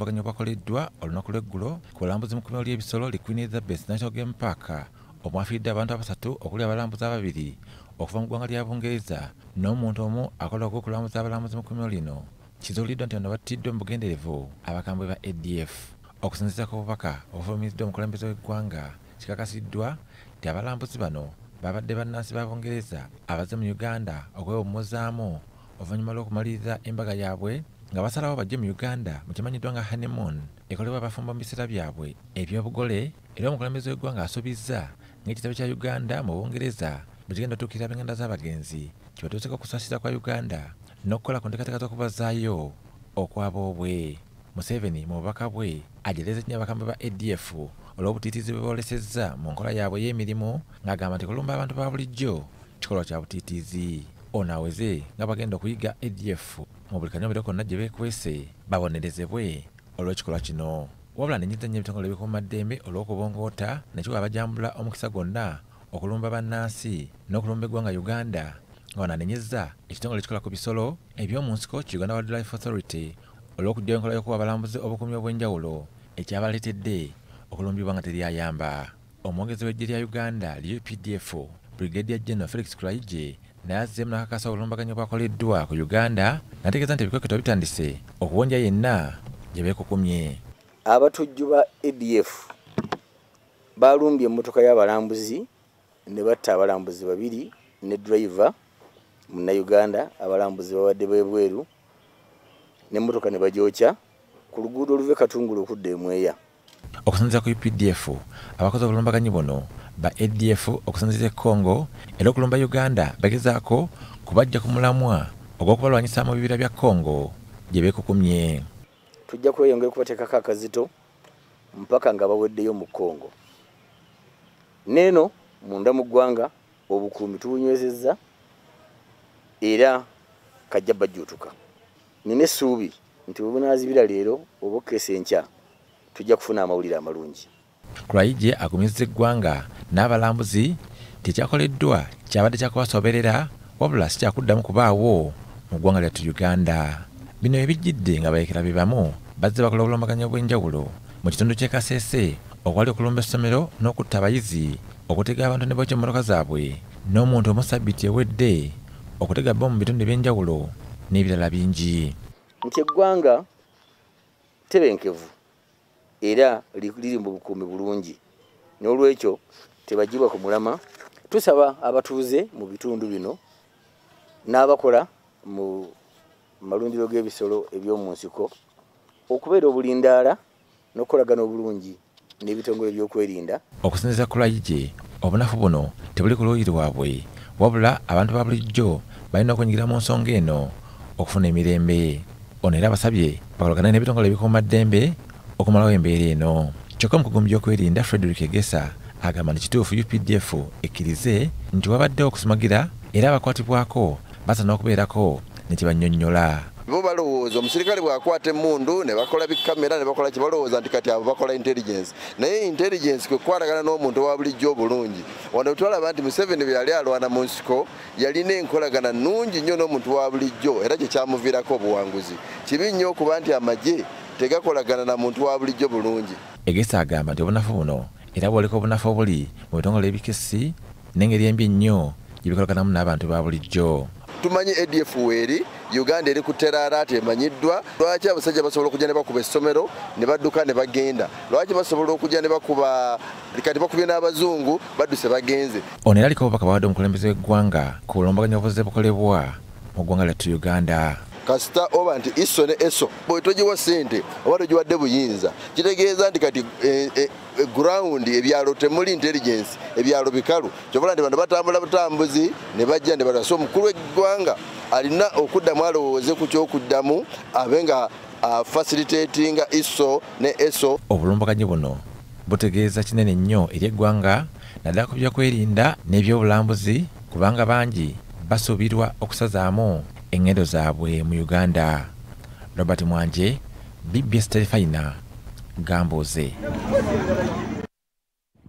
okubaganya okwakoleddwa olunaku lweggulo ku balambuzi mu kumiro ly'ebisolo liqueen elizabeth national game park omwafiiridde abantu abasatu okuli abalambuzi ababiri okuva mu ggwanga lya bungereza n'omuntu omu akola ogw'okulambuza abalambuzi mu kumiro lino kizuuliddwa nti bano battiddwa mu bugenderevu abakambwe ba adf okusinziza ku bubaka obufulumiziddwa omukulembeze w'eggwanga kikakasiddwa nti abalambuzi bano babadde bannansi ba bungereza abaze mu uganda okwewummuzaamu oluvannyuma lw'okumaliriza embaga yaabwe nga basalawo bajje mu uganda mu kimanyiddwa nga hanemon ekolebwa abafumba mu biseera byabwe ebyobugole era omukulembeze w'eggwanga asuubizza ng'ekitabo kya uganda mu bungereza bwe kigenda otuukirira abeganda z'abagenzi kibatuuseko okusaasira kwa uganda n'okukola ku ntekateka z'okubazaayo okwaboobwe museveni mu bubaka bwe ajereza ennyo abakambe ba adf olw'obutiitizi bwe bolesezza mu nkola yaabwe y'emirimu ng'agamba nti kulumba abantu ba bulijjo kikolwa kya butiitizi ono aweze nga bagenda okuyiga adf e mu buli kanyomero konna gye beekwese babonerezebwe olw'ekikolwa kino wabula nenyiza nnyo ebitongole ebikuumaddembe olw'okubongoota nekiwa abajambula omukisa gonna okulumba bannansi n'okulumba eggwanga uganda nga wananenyeza ekitongole ekikola ku bisolo eby'omu nsiko ki uganda world life authority olw'okujjawo enkola y'okuwa abalambuzi obukuumi obw'enjawulo ekyabaleetedde okulumbibwa nga teryayamba omwogezi w'ejje lya uganda lupdf brigadia general felix kulaije naazze mu nakakasa obulumbaganyi obwakoleddwa ku uganda nategeeza nti ebikwekweto bitandise okuwonja yenna gye beekukumye abatujju ba adf balumbye emmotoka y'abalambuzi ne batta abalambuzi babiri ne driver munnauganda abalambuzi babadde bwebweru nemmotoka ne bajokya ku luguudo oluva ekatungulu okudda emweya okusinziza ku updf abakozi obulumbaganyi buno ba ADF okusinziza e Congo era okulumba Uganda bagezaako kubajja ku mulamwa ogw'okubalwanyisa mu bibira bya Congo gye beekukumye. Tujja kweyongera okubateekako akazito mpaka nga baweddeyo mu Congo. Neno munda mu ggwanga obukuumi tubunywezezza era kajja bajjuutuka. Nina essuubi nti bubunaazibira leero oba okukesa enkya tujja kufuna amawulire amalungi. Kulayigye agumizza eggwanga n'abalambuzi tekyakoleddwa kyabadde kyakubasoberera wabula sikyakuddamu kubaawo mu ggwanga lyattu uganda bino ebijjidde nga bayekera be bamu bazze bakola obulomaganya obw'enjawulo mu kitundu ky'e kasese okwali okulumba essomero n'okutta abayizi okutega abantu ne bakya emmotoka zaabwe n'omuntu omusabbiti ewedde okutega bomu bitundu eby'enjawulo n'ebirala bingi nti eggwanga tebenkevu era liri mu bukuumi bulungi n'olwekyo tebagibwa ku mulama tusaba abatuuze mu bitundu bino n'abakola mu malundiro g'ebisolo eby'omu nsiko okubeera obulindaala n'okukolagana obulungi n'ebitongole by'okwerinda okusinziza kulayije obunafu buno tebuli ku luuyi lwabwe wabula abantu ba bulijjo balina okwenyigira mu nsonga eno okufuna emirembe ono era abasabye bakolagane n'ebitongole ebikuumaddembe okumalawo embeera eno kyokka omukugumu gy'okwerinda frederick egesa agamba nekituufu updf ekkirize nti wabaddewo okusumagira era abakwatibwako basana okubeerako nekibanyonnyola bo balowooza omusirikale bwakwata emundu nebakola bikamera nebakolaki balowooza nti kati abo bakola intelligence naye intelligence kwekwalagana n'omuntu owa bulijjo obulungi ono twalaba nti museveni bweyali alwana mu nsiko yalina enkolagana nungi nnyo n'omuntu wa bulijjo era kyekyamuviirako obuwanguzi kibi nnyo okuba nti amagye tegakolagana na muntu wa bulijjo bulungi egesa agamba nti obunafu buno era bwoleka obunafu obuli mu bitongole ebikesi n'engeri embi ennyo gyebikolokanamu n'abantu ba bulijjo tumanyi adf weeri uganda eri ku terara ti emanyiddwa lwaki abasajja basobola okujja ne bakuba essomero ne badduka ne bagenda lwaki basobola okujja ne bakuba kati bakubye n'abazungu badduse bagenze ono era aliko obubaka bawadde omukulembeze w'eggwanga ku bulombaganya obuzze bukolebwa mu ggwanga lyattu uganda kasita oba nti iso ne eso bwetogiwa sente oba togiwadde buyinza kitegeeza nti kati e, e, e, ground ebyalo temuli intelligence ebyalo bikalu kyobola nti bantu batambula butambuzi ne bajja ne bata so omukulu weggwanga alina okuddamu alowooze ku kyokuddamu abe nga afacilitatinga iso ne eso obulumbaganyi buno butegeeza kinene nnyo eryeggwanga naddala ku byokwerinda n'ebyobulambuzi kubanga bangi basuubirwa okusazaamu eŋŋendo zaabwe mu uganda robert mwanje bbs terifayina gambooze